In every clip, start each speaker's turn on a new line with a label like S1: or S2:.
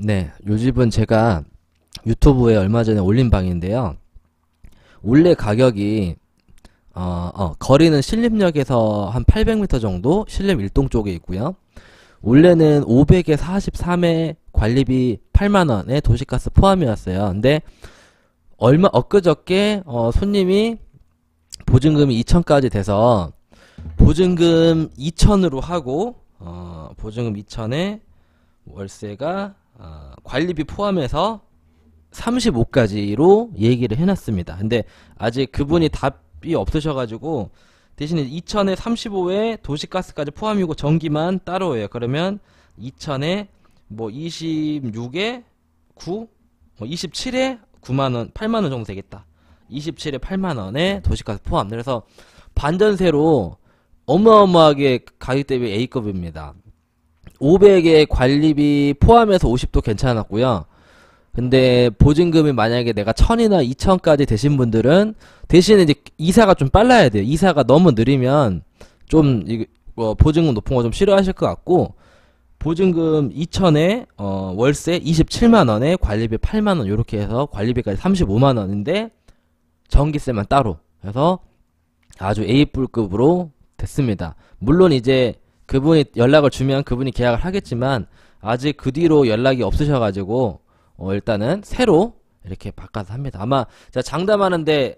S1: 네, 요 집은 제가 유튜브에 얼마 전에 올린 방인데요. 원래 가격이 어, 어, 거리는 신림역에서 한 800m 정도 신림 일동 쪽에 있고요. 원래는 500에 43에 관리비 8만원에 도시가스 포함이었어요. 근데 얼마 엊그저께 어, 손님이 보증금이 2천까지 돼서 보증금 2천으로 하고 어, 보증금 2천에 월세가 어, 관리비 포함해서 35가지로 얘기를 해놨습니다. 근데 아직 그분이 답이 없으셔가지고 대신에 2천에 35에 도시가스까지 포함이고 전기만 따로예요. 그러면 2천에 뭐 26에 9, 뭐 27에 9만 원, 8만 원 정도 되겠다. 27에 8만 원에 도시가스 포함. 그래서 반전세로 어마어마하게 가격 대비 A급입니다. 500에 관리비 포함해서 50도 괜찮았고요. 근데 보증금이 만약에 내가 1000이나 2000까지 되신 분들은 대신에 이제 이사가 좀 빨라야 돼요. 이사가 너무 느리면 좀 이거 어, 보증금 높은 거 좀 싫어하실 것 같고 보증금 2 0 0 0에 어, 월세 27만 원에 관리비 8만 원 이렇게 해서 관리비까지 35만 원인데 전기세만 따로 해서 아주 A불급으로 됐습니다. 물론 이제 그분이 연락을 주면 그분이 계약을 하겠지만 아직 그 뒤로 연락이 없으셔가지고 어, 일단은 새로 이렇게 바꿔서 합니다. 아마 제가 장담하는데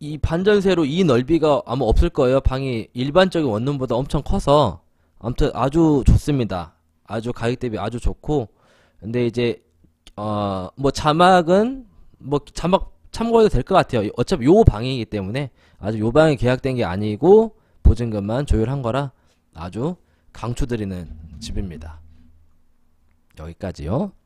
S1: 이 반전세로 이 넓이가 아마 없을 거예요. 방이 일반적인 원룸보다 엄청 커서 아무튼 아주 좋습니다. 아주 가격 대비 아주 좋고 근데 이제 어 뭐 자막은 뭐 자막 참고해도 될 것 같아요. 어차피 요 방이기 때문에 아주 요 방에 계약된 게 아니고 보증금만 조율한 거라 아주 강추드리는 집입니다. 여기까지요.